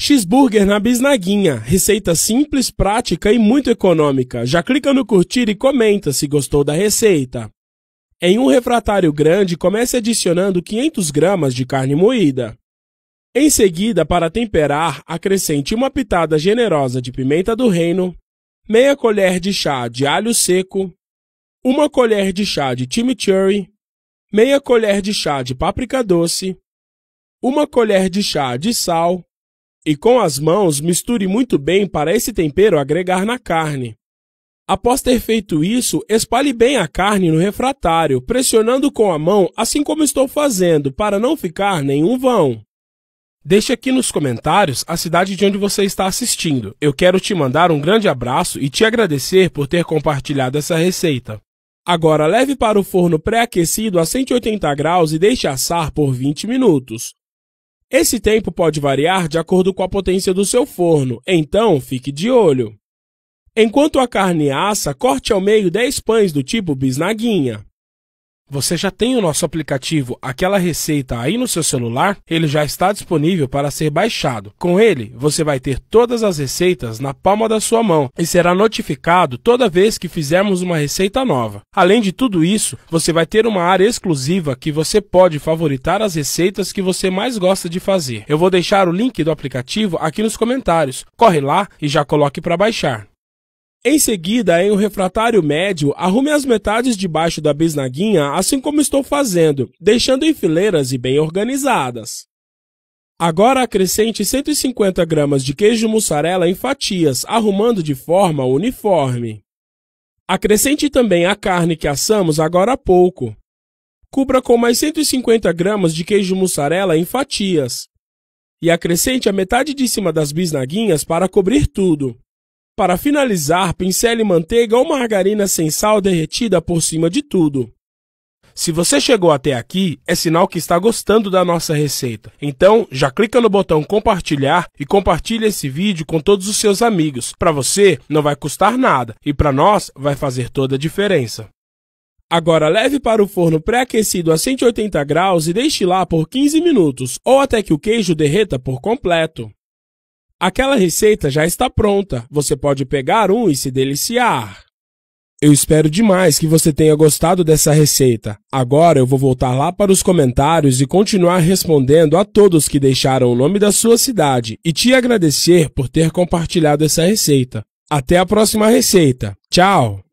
Cheeseburger na Bisnaguinha, receita simples, prática e muito econômica. Já clica no curtir e comenta se gostou da receita. Em um refratário grande, comece adicionando 500 gramas de carne moída. Em seguida, para temperar, acrescente uma pitada generosa de pimenta do reino, meia colher de chá de alho seco, uma colher de chá de chimichurri, meia colher de chá de páprica doce, uma colher de chá de sal, e com as mãos misture muito bem para esse tempero agregar na carne. Após ter feito isso, espalhe bem a carne no refratário, pressionando com a mão, assim como estou fazendo, para não ficar nenhum vão. Deixe aqui nos comentários a cidade de onde você está assistindo. Eu quero te mandar um grande abraço e te agradecer por ter compartilhado essa receita. Agora leve para o forno pré-aquecido a 180 graus e deixe assar por 20 minutos. Esse tempo pode variar de acordo com a potência do seu forno, então fique de olho. Enquanto a carne assa, corte ao meio 10 pães do tipo bisnaguinha. Você já tem o nosso aplicativo Aquela Receita aí no seu celular? Ele já está disponível para ser baixado. Com ele, você vai ter todas as receitas na palma da sua mão e será notificado toda vez que fizermos uma receita nova. Além de tudo isso, você vai ter uma área exclusiva que você pode favoritar as receitas que você mais gosta de fazer. Eu vou deixar o link do aplicativo aqui nos comentários. Corre lá e já coloque para baixar. Em seguida, em um refratário médio, arrume as metades debaixo da bisnaguinha, assim como estou fazendo, deixando em fileiras e bem organizadas. Agora acrescente 150 gramas de queijo mussarela em fatias, arrumando de forma uniforme. Acrescente também a carne que assamos agora há pouco. Cubra com mais 150 gramas de queijo mussarela em fatias. E acrescente a metade de cima das bisnaguinhas para cobrir tudo. Para finalizar, pincele manteiga ou margarina sem sal derretida por cima de tudo. Se você chegou até aqui, é sinal que está gostando da nossa receita. Então, já clica no botão compartilhar e compartilha esse vídeo com todos os seus amigos. Para você, não vai custar nada e para nós, vai fazer toda a diferença. Agora leve para o forno pré-aquecido a 180 graus e deixe lá por 15 minutos ou até que o queijo derreta por completo. Aquela receita já está pronta, você pode pegar um e se deliciar. Eu espero demais que você tenha gostado dessa receita. Agora eu vou voltar lá para os comentários e continuar respondendo a todos que deixaram o nome da sua cidade e te agradecer por ter compartilhado essa receita. Até a próxima receita. Tchau!